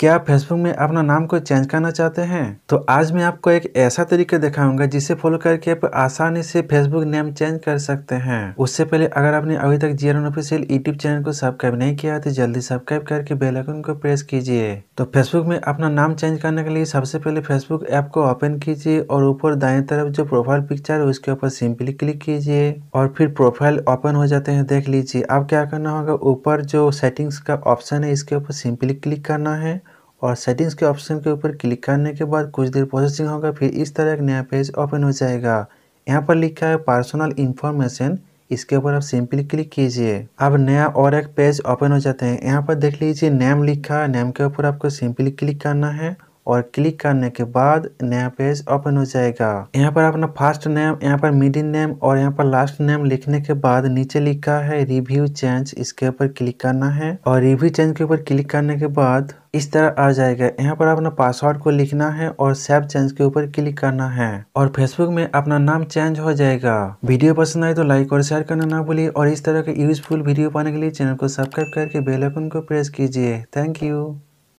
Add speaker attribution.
Speaker 1: क्या आप फेसबुक में अपना नाम को चेंज करना चाहते हैं तो आज मैं आपको एक ऐसा तरीका दिखाऊंगा जिसे फॉलो करके आप आसानी से फेसबुक नेम चेंज कर सकते हैं उससे पहले अगर आपने अभी तक जीरो ऑफिशियल यूट्यूब चैनल को सब्सक्राइब नहीं किया तो जल्दी सब्सक्राइब करके बेल आइकन को प्रेस कीजिए तो फेसबुक में अपना नाम चेंज करने के लिए सबसे पहले फेसबुक ऐप को ओपन कीजिए और ऊपर दाएं तरफ जो प्रोफाइल पिक्चर है उसके ऊपर सिंपली क्लिक कीजिए और फिर प्रोफाइल ओपन हो जाते हैं देख लीजिए अब क्या करना होगा ऊपर जो सेटिंग्स का ऑप्शन है इसके ऊपर सिंपली क्लिक करना है और सेटिंग्स के ऑप्शन के ऊपर क्लिक करने के बाद कुछ देर प्रोसेसिंग होगा फिर इस तरह एक नया पेज ओपन हो जाएगा यहाँ पर लिखा है पर्सनल इन्फॉर्मेशन इसके ऊपर आप सिंपली क्लिक कीजिए अब नया और एक पेज ओपन हो जाते हैं यहाँ पर देख लीजिए नेम लिखा है नेम के ऊपर आपको सिंपली क्लिक करना है और क्लिक करने के बाद नया पेज ओपन हो जाएगा यहाँ पर अपना फर्स्ट नेम यहाँ पर मिडिल नेम और यहाँ पर लास्ट नेम लिखने के बाद नीचे लिखा है रिव्यू चेंज इसके ऊपर क्लिक करना है और रिव्यू चेंज के ऊपर क्लिक करने के बाद इस तरह आ जाएगा यहाँ पर अपना पासवर्ड को लिखना है और सेव चेंज के ऊपर क्लिक करना है और फेसबुक में अपना नाम चेंज हो जाएगा वीडियो पसंद आए तो लाइक और शेयर करना ना भूलिए और इस तरह के यूजफुल वीडियो पाने के लिए चैनल को सब्सक्राइब करके बेल आइकन को प्रेस कीजिए थैंक यू